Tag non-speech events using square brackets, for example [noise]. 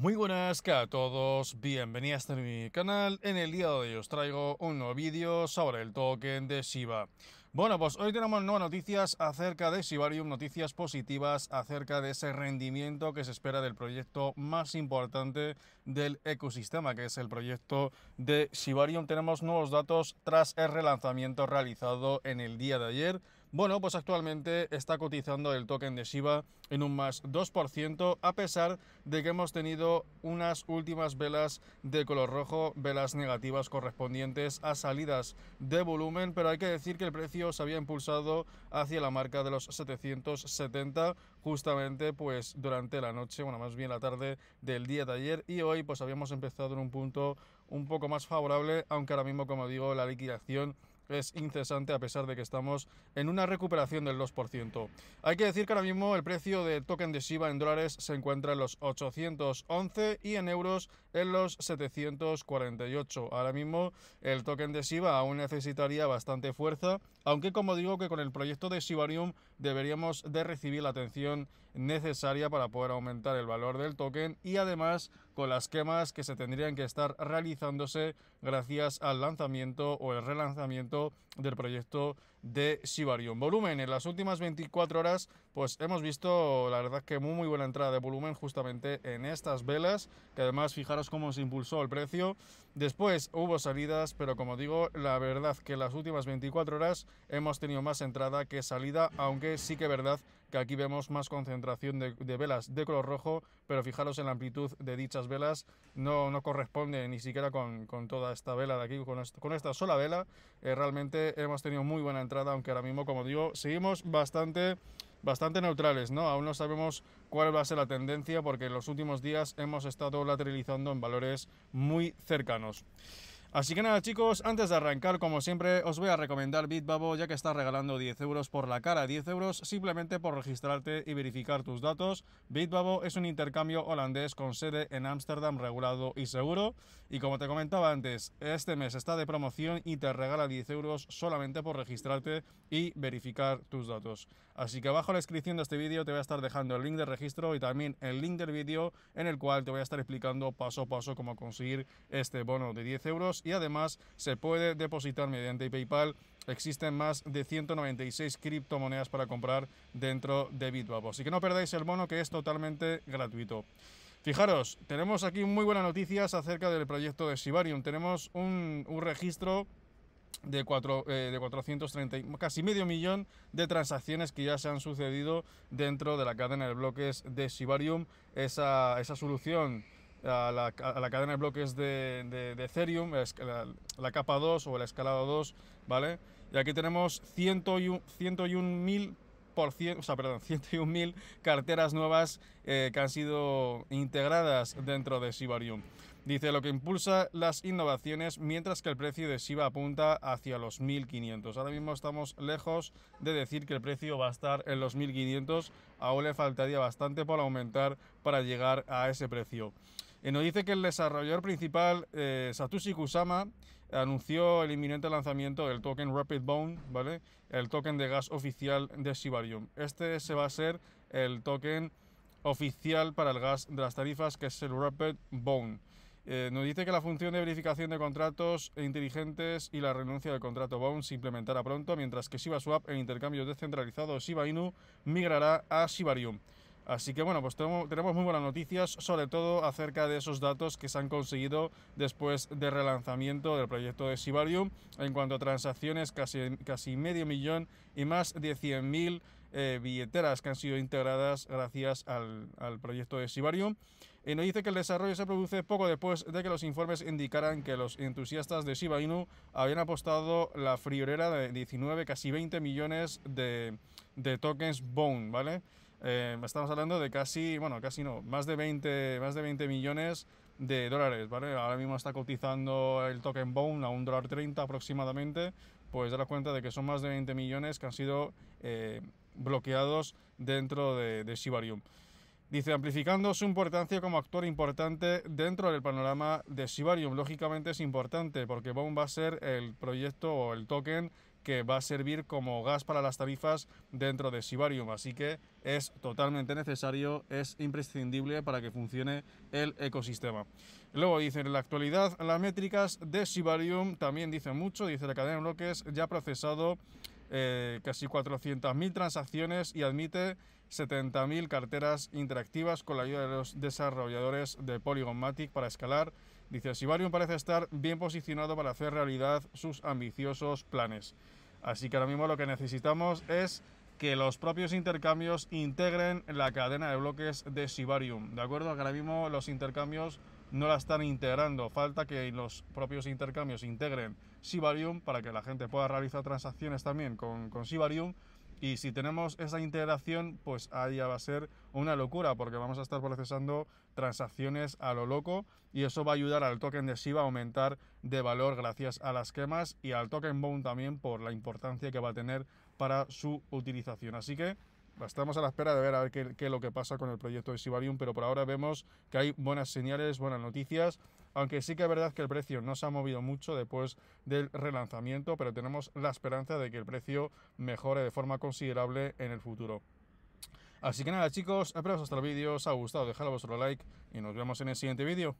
Muy buenas que a todos, bienvenidos a mi canal. En el día de hoy os traigo un nuevo vídeo sobre el token de Shiba. Bueno, pues hoy tenemos nuevas noticias acerca de Shibarium, noticias positivas acerca de ese rendimiento que se espera del proyecto más importante del ecosistema, que es el proyecto de Shibarium. Tenemos nuevos datos tras el relanzamiento realizado en el día de ayer bueno, pues actualmente está cotizando el token de Shiba en un más 2%, a pesar de que hemos tenido unas últimas velas de color rojo, velas negativas correspondientes a salidas de volumen, pero hay que decir que el precio se había impulsado hacia la marca de los 770 justamente pues durante la noche, bueno, más bien la tarde del día de ayer y hoy pues habíamos empezado en un punto un poco más favorable, aunque ahora mismo como digo la liquidación es incesante a pesar de que estamos en una recuperación del 2%. Hay que decir que ahora mismo el precio del token de Shiba en dólares se encuentra en los 811 y en euros en los 748. Ahora mismo el token de Shiba aún necesitaría bastante fuerza aunque como digo que con el proyecto de Shibarium deberíamos de recibir la atención necesaria para poder aumentar el valor del token y además con las quemas que se tendrían que estar realizándose gracias al lanzamiento o el relanzamiento del proyecto de Shibarium. Volumen, en las últimas 24 horas pues hemos visto la verdad que muy muy buena entrada de volumen justamente en estas velas que además fijaros cómo se impulsó el precio Después hubo salidas, pero como digo, la verdad que las últimas 24 horas hemos tenido más entrada que salida, aunque sí que es verdad que aquí vemos más concentración de, velas de color rojo, pero fijaros en la amplitud de dichas velas, no, no corresponde ni siquiera con, toda esta vela de aquí, con, esta sola vela, eh, realmente hemos tenido muy buena entrada, aunque ahora mismo, como digo, seguimos bastante bastante neutrales, ¿no? Aún no sabemos cuál va a ser la tendencia porque en los últimos días hemos estado lateralizando en valores muy cercanos. Así que nada chicos, antes de arrancar como siempre os voy a recomendar Bitbabo ya que está regalando 10 euros por la cara, 10 euros simplemente por registrarte y verificar tus datos. Bitbabo es un intercambio holandés con sede en Ámsterdam regulado y seguro y como te comentaba antes, este mes está de promoción y te regala 10 euros solamente por registrarte y verificar tus datos. Así que abajo en la descripción de este vídeo te voy a estar dejando el link de registro y también el link del vídeo en el cual te voy a estar explicando paso a paso cómo conseguir este bono de 10 euros y además se puede depositar mediante PayPal. Existen más de 196 criptomonedas para comprar dentro de Bitwap. Así que no perdáis el mono que es totalmente gratuito. Fijaros, tenemos aquí muy buenas noticias acerca del proyecto de Sibarium. Tenemos un, registro de, eh, de 430, casi medio millón de transacciones que ya se han sucedido dentro de la cadena de bloques de Shibarium Esa, esa solución a la, cadena de bloques de, Ethereum, la, capa 2 o el escalado 2, ¿vale? Y aquí tenemos 101.000 sea, perdón, [laughs] carteras nuevas eh, que han sido integradas dentro de Sibarium. Dice lo que impulsa las innovaciones mientras que el precio de Shiba apunta hacia los 1500. Ahora mismo estamos lejos de decir que el precio va a estar en los 1500. Aún le faltaría bastante por aumentar para llegar a ese precio. Y nos dice que el desarrollador principal, eh, Satoshi Kusama, anunció el inminente lanzamiento del token Rapid Bone, ¿vale? El token de gas oficial de Shibarium. Este se va a ser el token oficial para el gas de las tarifas, que es el Rapid Bone. Eh, nos dice que la función de verificación de contratos inteligentes y la renuncia del contrato Bone se implementará pronto, mientras que ShibaSwap, el intercambio descentralizado de Shiba Inu, migrará a Shibarium. Así que bueno, pues tenemos muy buenas noticias, sobre todo acerca de esos datos que se han conseguido después del relanzamiento del proyecto de Sibarium, en cuanto a transacciones, casi, casi medio millón y más de 100.000 eh, billeteras que han sido integradas gracias al, proyecto de Sibarium. Y eh, nos dice que el desarrollo se produce poco después de que los informes indicaran que los entusiastas de Shiba Inu habían apostado la friolera de 19, casi 20 millones de, de tokens Bone, ¿vale? Eh, estamos hablando de casi, bueno, casi no, más de 20, más de 20 millones de dólares, ¿vale? Ahora mismo está cotizando el token Bone a un dólar 30 aproximadamente, pues darás cuenta de que son más de 20 millones que han sido eh, bloqueados dentro de, de Shibarium. Dice, amplificando su importancia como actor importante dentro del panorama de Shibarium. Lógicamente es importante porque Bone va a ser el proyecto o el token que va a servir como gas para las tarifas dentro de Sibarium. Así que es totalmente necesario, es imprescindible para que funcione el ecosistema. Luego dicen, en la actualidad las métricas de Sibarium también dicen mucho, dice la cadena de bloques ya ha procesado eh, casi 400.000 transacciones y admite 70.000 carteras interactivas con la ayuda de los desarrolladores de Polygon Matic para escalar Dice, Sibarium parece estar bien posicionado para hacer realidad sus ambiciosos planes. Así que ahora mismo lo que necesitamos es que los propios intercambios integren la cadena de bloques de Sibarium. ¿De acuerdo? ahora mismo los intercambios no la están integrando. Falta que los propios intercambios integren Sibarium para que la gente pueda realizar transacciones también con, con Sibarium y si tenemos esa integración, pues ahí ya va a ser una locura, porque vamos a estar procesando transacciones a lo loco y eso va a ayudar al token de Shiba a aumentar de valor gracias a las quemas y al token Bone también por la importancia que va a tener para su utilización. Así que estamos a la espera de ver a ver qué, es lo que pasa con el proyecto de Sibarium, pero por ahora vemos que hay buenas señales, buenas noticias, aunque sí que es verdad que el precio no se ha movido mucho después del relanzamiento, pero tenemos la esperanza de que el precio mejore de forma considerable en el futuro. Así que nada chicos, espero que hasta el vídeo os ha gustado, dejad vuestro like y nos vemos en el siguiente vídeo.